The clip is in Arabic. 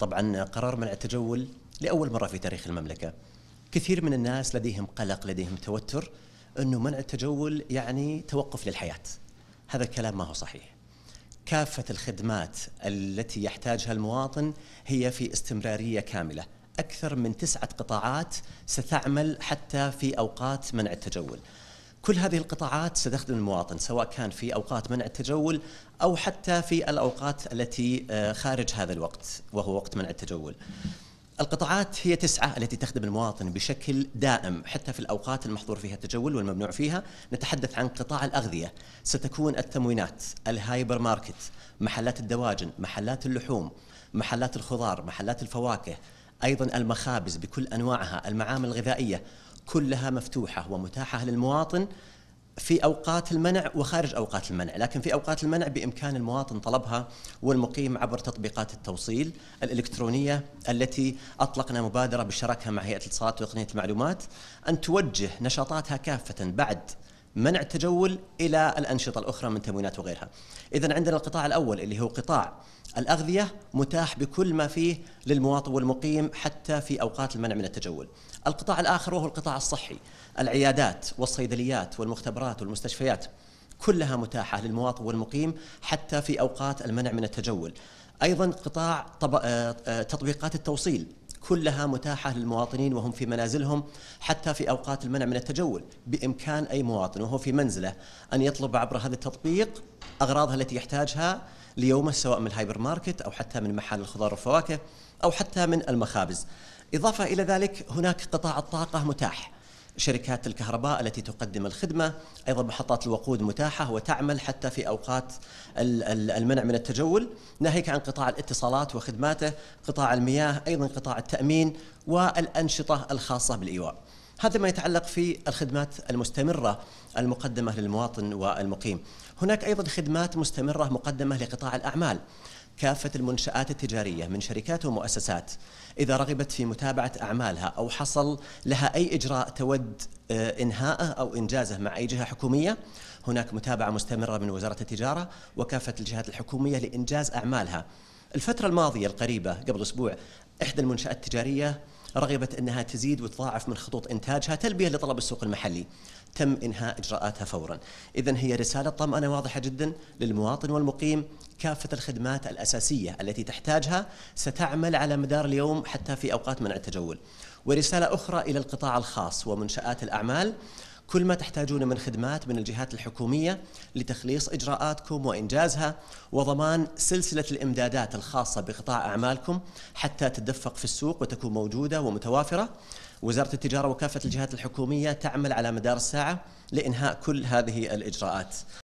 طبعا قرار منع التجول لاول مره في تاريخ المملكه كثير من الناس لديهم قلق لديهم توتر انه منع التجول يعني توقف للحياه هذا الكلام ما هو صحيح كافه الخدمات التي يحتاجها المواطن هي في استمراريه كامله اكثر من تسعه قطاعات ستعمل حتى في اوقات منع التجول كل هذه القطاعات ستخدم المواطن سواء كان في اوقات منع التجول او حتى في الاوقات التي آه، خارج هذا الوقت وهو وقت منع التجول. القطاعات هي تسعة التي تخدم المواطن بشكل دائم حتى في الأوقات المحظور فيها التجول والممنوع فيها نتحدث عن قطاع الأغذية ستكون التموينات الهايبر ماركت محلات الدواجن محلات اللحوم محلات الخضار محلات الفواكه أيضا المخابز بكل أنواعها المعامل الغذائية كلها مفتوحه ومتاحه للمواطن في اوقات المنع وخارج اوقات المنع، لكن في اوقات المنع بامكان المواطن طلبها والمقيم عبر تطبيقات التوصيل الالكترونيه التي اطلقنا مبادره بالشراكه مع هيئه الاتصالات وتقنيه المعلومات ان توجه نشاطاتها كافه بعد منع التجول الى الانشطه الاخرى من تموينات وغيرها. اذا عندنا القطاع الاول اللي هو قطاع الاغذيه متاح بكل ما فيه للمواطن والمقيم حتى في اوقات المنع من التجول. القطاع الاخر وهو القطاع الصحي، العيادات والصيدليات والمختبرات والمستشفيات كلها متاحه للمواطن والمقيم حتى في اوقات المنع من التجول. ايضا قطاع آه، آه، تطبيقات التوصيل كلها متاحة للمواطنين وهم في منازلهم حتى في أوقات المنع من التجول بإمكان أي مواطن وهو في منزله أن يطلب عبر هذا التطبيق أغراضها التي يحتاجها ليومه سواء من الهايبر ماركت أو حتى من محل الخضار والفواكه أو حتى من المخابز إضافة إلى ذلك هناك قطاع الطاقة متاح شركات الكهرباء التي تقدم الخدمة أيضا محطات الوقود متاحة وتعمل حتى في أوقات المنع من التجول ناهيك عن قطاع الاتصالات وخدماته قطاع المياه أيضا قطاع التأمين والأنشطة الخاصة بالإيواء هذا ما يتعلق في الخدمات المستمرة المقدمة للمواطن والمقيم هناك أيضا خدمات مستمرة مقدمة لقطاع الأعمال كافة المنشآت التجارية من شركات ومؤسسات إذا رغبت في متابعة أعمالها أو حصل لها أي إجراء تود آه، إنهاءه أو إنجازه مع أي جهة حكومية هناك متابعة مستمرة من وزارة التجارة وكافة الجهات الحكومية لإنجاز أعمالها الفترة الماضية القريبة قبل أسبوع إحدى المنشآت التجارية رغبت أنها تزيد وتضاعف من خطوط إنتاجها تلبية لطلب السوق المحلي تم إنهاء إجراءاتها فورا إذا هي رسالة طمأنة واضحة جدا للمواطن والمقيم كافة الخدمات الأساسية التي تحتاجها ستعمل على مدار اليوم حتى في أوقات منع التجول ورسالة أخرى إلى القطاع الخاص ومنشآت الأعمال كل ما تحتاجونه من خدمات من الجهات الحكومية لتخليص إجراءاتكم وإنجازها وضمان سلسلة الإمدادات الخاصة بقطاع أعمالكم حتى تدفق في السوق وتكون موجودة ومتوافرة وزارة التجارة وكافة الجهات الحكومية تعمل على مدار الساعة لإنهاء كل هذه الإجراءات